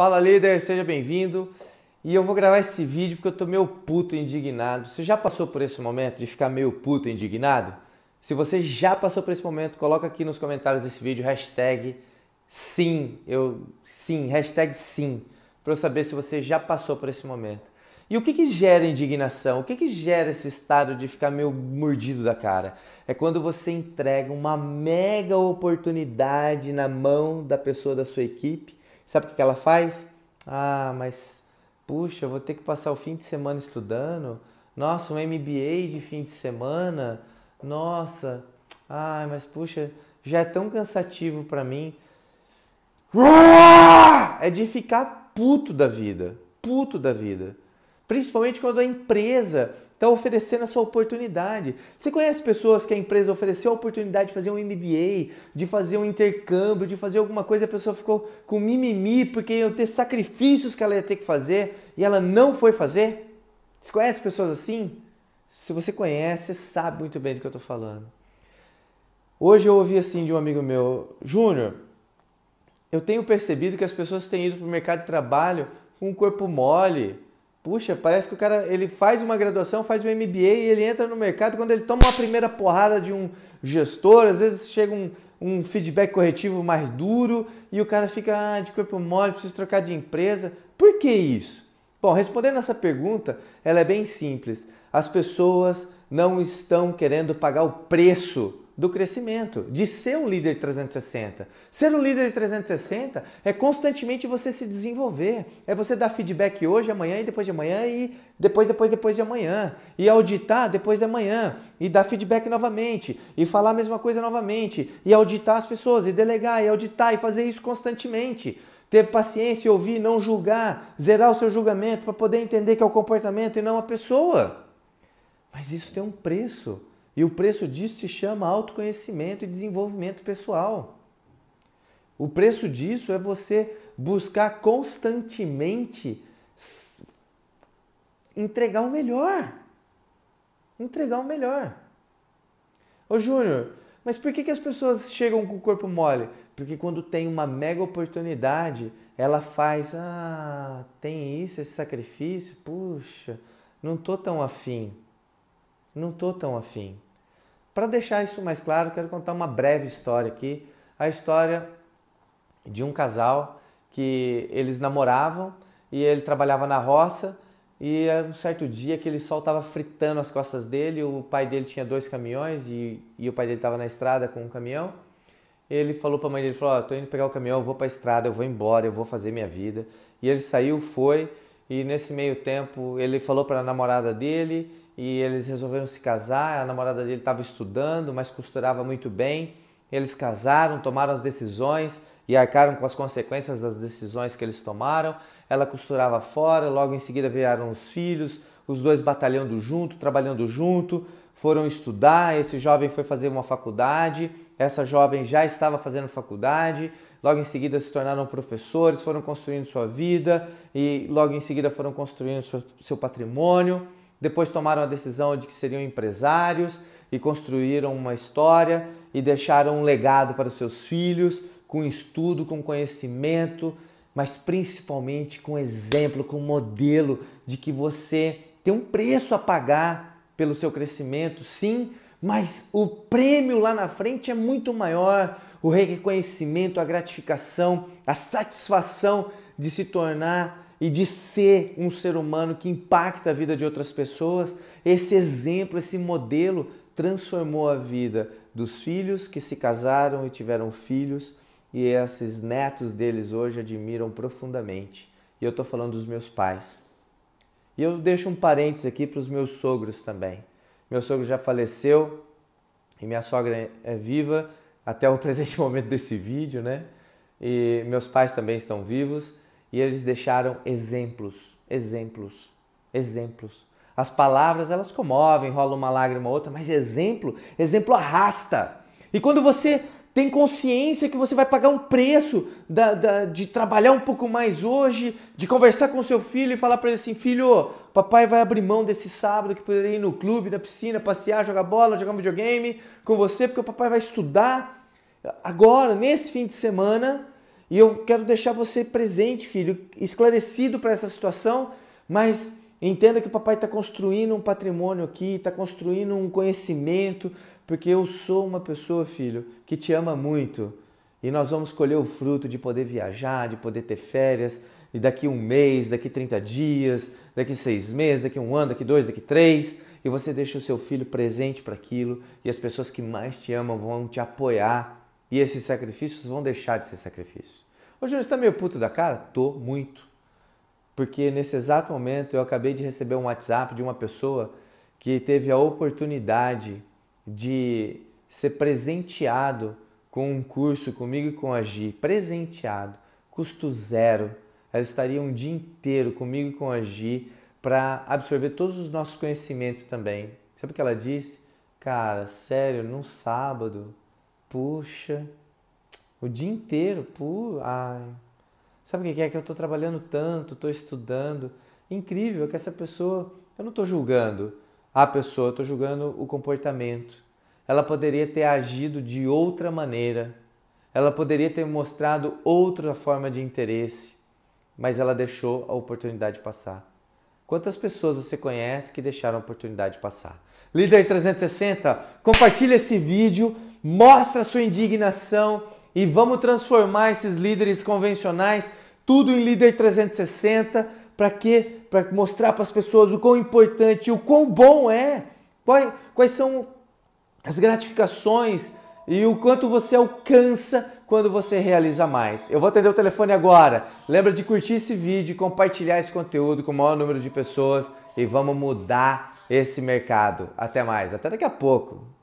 Fala líder, seja bem-vindo. E eu vou gravar esse vídeo porque eu tô meio puto indignado. Você já passou por esse momento de ficar meio puto indignado? Se você já passou por esse momento, coloca aqui nos comentários desse vídeo hashtag sim, eu sim, hashtag sim, para eu saber se você já passou por esse momento. E o que, que gera indignação? O que, que gera esse estado de ficar meio mordido da cara? É quando você entrega uma mega oportunidade na mão da pessoa da sua equipe Sabe o que ela faz? Ah, mas puxa, eu vou ter que passar o fim de semana estudando. Nossa, um MBA de fim de semana. Nossa, ah mas puxa, já é tão cansativo para mim. É de ficar puto da vida, puto da vida. Principalmente quando a empresa está oferecendo essa oportunidade. Você conhece pessoas que a empresa ofereceu a oportunidade de fazer um MBA, de fazer um intercâmbio, de fazer alguma coisa, e a pessoa ficou com mimimi porque ia ter sacrifícios que ela ia ter que fazer e ela não foi fazer? Você conhece pessoas assim? Se você conhece, sabe muito bem do que eu estou falando. Hoje eu ouvi assim de um amigo meu, Júnior, eu tenho percebido que as pessoas têm ido para o mercado de trabalho com o corpo mole, Puxa, parece que o cara ele faz uma graduação, faz um MBA e ele entra no mercado. Quando ele toma uma primeira porrada de um gestor, às vezes chega um, um feedback corretivo mais duro e o cara fica ah, de corpo mole, precisa trocar de empresa. Por que isso? Bom, respondendo essa pergunta, ela é bem simples. As pessoas não estão querendo pagar o preço do crescimento, de ser um líder 360. Ser um líder 360 é constantemente você se desenvolver, é você dar feedback hoje, amanhã e depois de amanhã e depois, depois, depois de amanhã, e auditar depois de amanhã, e dar feedback novamente, e falar a mesma coisa novamente, e auditar as pessoas, e delegar, e auditar, e fazer isso constantemente ter paciência, ouvir, não julgar, zerar o seu julgamento para poder entender que é o comportamento e não a pessoa. Mas isso tem um preço. E o preço disso se chama autoconhecimento e desenvolvimento pessoal. O preço disso é você buscar constantemente entregar o melhor. Entregar o melhor. Ô Júnior, mas por que, que as pessoas chegam com o corpo mole? Porque quando tem uma mega oportunidade, ela faz, ah, tem isso, esse sacrifício, puxa, não tô tão afim. Não tô tão afim. Para deixar isso mais claro, quero contar uma breve história aqui, a história de um casal que eles namoravam e ele trabalhava na roça e um certo dia que o sol estava fritando as costas dele, o pai dele tinha dois caminhões e, e o pai dele estava na estrada com um caminhão. Ele falou para a mãe dele, falou, oh, tô indo pegar o caminhão, vou para a estrada, eu vou embora, eu vou fazer minha vida. E ele saiu, foi, e nesse meio tempo ele falou para a namorada dele e eles resolveram se casar. A namorada dele estava estudando, mas costurava muito bem. Eles casaram, tomaram as decisões e arcaram com as consequências das decisões que eles tomaram. Ela costurava fora, logo em seguida vieram os filhos, os dois batalhando junto, trabalhando junto, foram estudar. Esse jovem foi fazer uma faculdade, essa jovem já estava fazendo faculdade. Logo em seguida se tornaram professores, foram construindo sua vida e logo em seguida foram construindo seu, seu patrimônio. Depois tomaram a decisão de que seriam empresários e construíram uma história e deixaram um legado para os seus filhos com estudo, com conhecimento, mas principalmente com exemplo, com modelo de que você tem um preço a pagar pelo seu crescimento, sim, mas o prêmio lá na frente é muito maior, o reconhecimento, a gratificação, a satisfação de se tornar e de ser um ser humano que impacta a vida de outras pessoas, esse exemplo, esse modelo transformou a vida dos filhos que se casaram e tiveram filhos e esses netos deles hoje admiram profundamente. E eu estou falando dos meus pais. E eu deixo um parênteses aqui para os meus sogros também. Meu sogro já faleceu e minha sogra é viva até o presente momento desse vídeo, né? E meus pais também estão vivos. E eles deixaram exemplos, exemplos, exemplos. As palavras, elas comovem, rola uma lágrima ou outra, mas exemplo, exemplo arrasta. E quando você tem consciência que você vai pagar um preço da, da, de trabalhar um pouco mais hoje, de conversar com seu filho e falar para ele assim: filho, papai vai abrir mão desse sábado que poderia ir no clube, na piscina, passear, jogar bola, jogar videogame com você, porque o papai vai estudar. Agora, nesse fim de semana, e eu quero deixar você presente, filho, esclarecido para essa situação, mas entenda que o papai está construindo um patrimônio aqui, está construindo um conhecimento, porque eu sou uma pessoa, filho, que te ama muito. E nós vamos colher o fruto de poder viajar, de poder ter férias, e daqui um mês, daqui 30 dias, daqui seis meses, daqui um ano, daqui dois, daqui três, e você deixa o seu filho presente para aquilo, e as pessoas que mais te amam vão te apoiar e esses sacrifícios vão deixar de ser sacrifícios Ô Júnior, você tá meio puto da cara? Tô muito. Porque nesse exato momento eu acabei de receber um WhatsApp de uma pessoa que teve a oportunidade de ser presenteado com um curso comigo e com a Gi. Presenteado, custo zero. Ela estaria um dia inteiro comigo e com a Gi para absorver todos os nossos conhecimentos também. Sabe o que ela disse? Cara, sério, num sábado Puxa, o dia inteiro, pu, ai. Sabe o que é que eu estou trabalhando tanto, estou estudando? Incrível que essa pessoa, eu não estou julgando a pessoa, eu estou julgando o comportamento. Ela poderia ter agido de outra maneira, ela poderia ter mostrado outra forma de interesse, mas ela deixou a oportunidade passar. Quantas pessoas você conhece que deixaram a oportunidade passar? Líder 360, compartilha esse vídeo, mostra sua indignação e vamos transformar esses líderes convencionais tudo em líder 360 para quê? Para mostrar para as pessoas o quão importante, o quão bom é, quais, quais são as gratificações e o quanto você alcança quando você realiza mais. Eu vou atender o telefone agora. Lembra de curtir esse vídeo, compartilhar esse conteúdo com o maior número de pessoas e vamos mudar esse mercado. Até mais, até daqui a pouco.